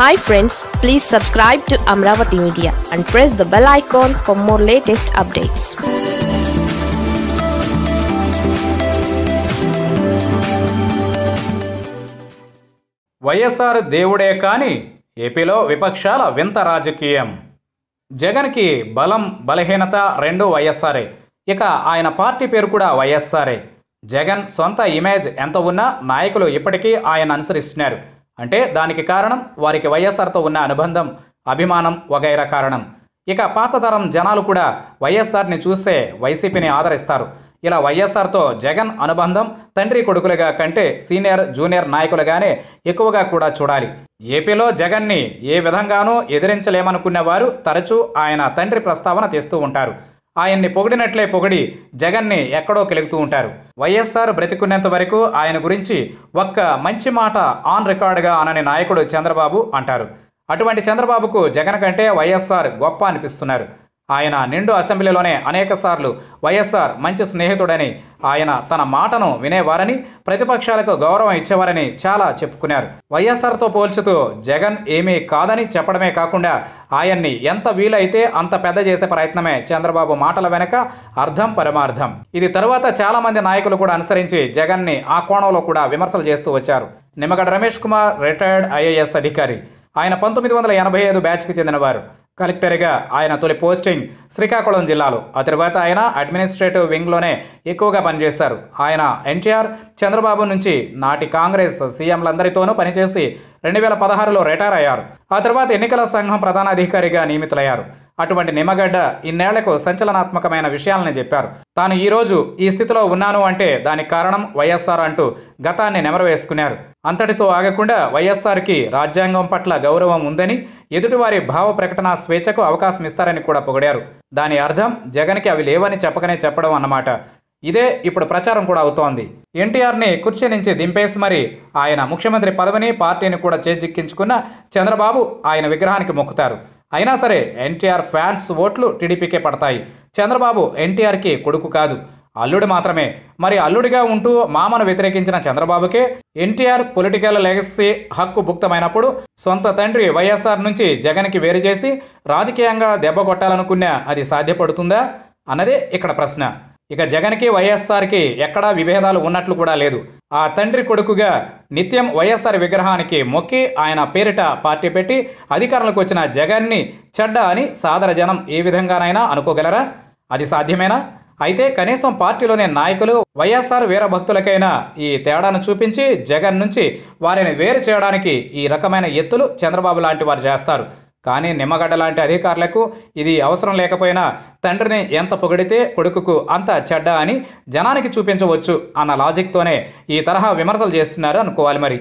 hi friends please subscribe to Amaravati media and press the bell icon for more latest updates YSR దేవుడే కానీ ఏపీలో విపక్షాల వింత రాజకీయం జగన్కి బలం బలహీనత రెండు వైఎస్ఆరే ఇక ఆయన పార్టీ పేరు కూడా వైఎస్ఆరే జగన్ సొంత ఇమేజ్ ఎంత ఉన్నా నాయకులు ఇప్పటికీ ఆయన అనుసరిస్తున్నారు అంటే దానికి కారణం వారికి వైఎస్ఆర్తో ఉన్న అనుబంధం అభిమానం వగైరా కారణం ఇక పాత తరం జనాలు కూడా వైఎస్ఆర్ని చూస్తే వైసీపీని ఆదరిస్తారు ఇలా వైఎస్ఆర్తో జగన్ అనుబంధం తండ్రి కొడుకులుగా కంటే సీనియర్ జూనియర్ నాయకులుగానే ఎక్కువగా కూడా చూడాలి ఏపీలో జగన్ని ఏ విధంగానూ ఎదిరించలేమనుకునేవారు తరచూ ఆయన తండ్రి ప్రస్తావన తెస్తూ ఉంటారు ఆయన్ని పొగిడినట్లే పొగిడి జగన్ని ఎక్కడో కెలుగుతూ ఉంటారు వైఎస్ఆర్ బ్రతికున్నంత వరకు ఆయన గురించి ఒక్క మంచి మాట ఆన్ రికార్డుగా అనని నాయకుడు చంద్రబాబు అంటారు అటువంటి చంద్రబాబుకు జగన్ కంటే వైఎస్ఆర్ గొప్ప అనిపిస్తున్నారు ఆయన నిండు అసెంబ్లీలోనే అనేకసార్లు వైఎస్ఆర్ మంచి స్నేహితుడని ఆయన తన మాటను వినేవారని ప్రతిపక్షాలకు గౌరవం ఇచ్చేవారని చాలా చెప్పుకున్నారు వైఎస్ఆర్తో పోల్చుతూ జగన్ ఏమీ కాదని చెప్పడమే కాకుండా ఆయన్ని ఎంత వీలైతే అంత పెద్ద చేసే ప్రయత్నమే చంద్రబాబు మాటల వెనక అర్థం పరమార్థం ఇది తరువాత చాలామంది నాయకులు కూడా అనుసరించి జగన్ని ఆ కోణంలో కూడా విమర్శలు చేస్తూ వచ్చారు నిమ్మగడ్డ రమేష్ కుమార్ రిటైర్డ్ ఐఏఎస్ అధికారి ఆయన పంతొమ్మిది వందల ఎనభై ఐదు బ్యాచ్కి చెందినవారు కలెక్టర్గా ఆయన తొలి పోస్టింగ్ శ్రీకాకుళం జిల్లాలో ఆ తర్వాత ఆయన అడ్మినిస్ట్రేటివ్ వింగ్లోనే ఎక్కువగా పనిచేశారు ఆయన ఎన్టీఆర్ చంద్రబాబు నుంచి నాటి కాంగ్రెస్ సీఎంలందరితోనూ పనిచేసి రెండు వేల పదహారులో రిటైర్ అయ్యారు ఆ తర్వాత ఎన్నికల సంఘం ప్రధాన అధికారిగా నియమితులయ్యారు అటువంటి నిమ్మగడ్డ ఇన్నేళ్లకు సంచలనాత్మకమైన విషయాలని చెప్పారు తాను ఈరోజు ఈ స్థితిలో ఉన్నాను అంటే దానికి కారణం వైఎస్ఆర్ అంటూ గతాన్ని నెమరవేసుకున్నారు అంతటితో ఆగకుండా వైఎస్ఆర్కి రాజ్యాంగం పట్ల గౌరవం ఉందని ఎదుటివారి భావ ప్రకటన స్వేచ్ఛకు అవకాశం ఇస్తారని కూడా పొగిడారు దాని అర్థం జగన్కి అవి లేవని చెప్పకనే చెప్పడం అన్నమాట ఇదే ఇప్పుడు ప్రచారం కూడా అవుతోంది ఎన్టీఆర్ని కుర్చీ నుంచి దింపేసి మరి ఆయన ముఖ్యమంత్రి పదవిని పార్టీని కూడా చేజిక్కించుకున్న చంద్రబాబు ఆయన విగ్రహానికి మొక్కుతారు అయినా సరే ఎన్టీఆర్ ఫ్యాన్స్ ఓట్లు టీడీపీకే పడతాయి చంద్రబాబు ఎన్టీఆర్కి కొడుకు కాదు అల్లుడు మాత్రమే మరి అల్లుడిగా ఉంటూ మామను వ్యతిరేకించిన చంద్రబాబుకే ఎన్టీఆర్ పొలిటికల్ లెగసీ హక్కు భుక్తమైనప్పుడు సొంత తండ్రి వైఎస్ఆర్ నుంచి జగన్కి వేరు చేసి రాజకీయంగా దెబ్బ కొట్టాలనుకున్నా అది సాధ్యపడుతుందా అన్నదే ఇక్కడ ప్రశ్న ఇక జగన్కి వైఎస్ఆర్కి ఎక్కడా విభేదాలు ఉన్నట్లు కూడా లేదు ఆ తండ్రి కొడుకుగా నిత్యం వైఎస్ఆర్ విగ్రహానికి మొక్కి ఆయన పేరిట పార్టీ పెట్టి అధికారంలోకి వచ్చిన జగన్ని చెడ్డ అని సాదర జనం ఏ విధంగానైనా అనుకోగలరా అది సాధ్యమేనా అయితే కనీసం పార్టీలోని నాయకులు వైఎస్ఆర్ వీరభక్తులకైనా ఈ తేడాను చూపించి జగన్ నుంచి వారిని వేరు చేయడానికి ఈ రకమైన ఎత్తులు చంద్రబాబు లాంటి వారు చేస్తారు కానీ నిమ్మగడ్డ లాంటి అధికారులకు ఇది అవసరం లేకపోయినా తండ్రిని ఎంత పొగిడితే కొడుకుకు అంత చెడ్డ అని జనానికి చూపించవచ్చు అన్న లాజిక్తోనే ఈ తరహా విమర్శలు చేస్తున్నారు అనుకోవాలి మరి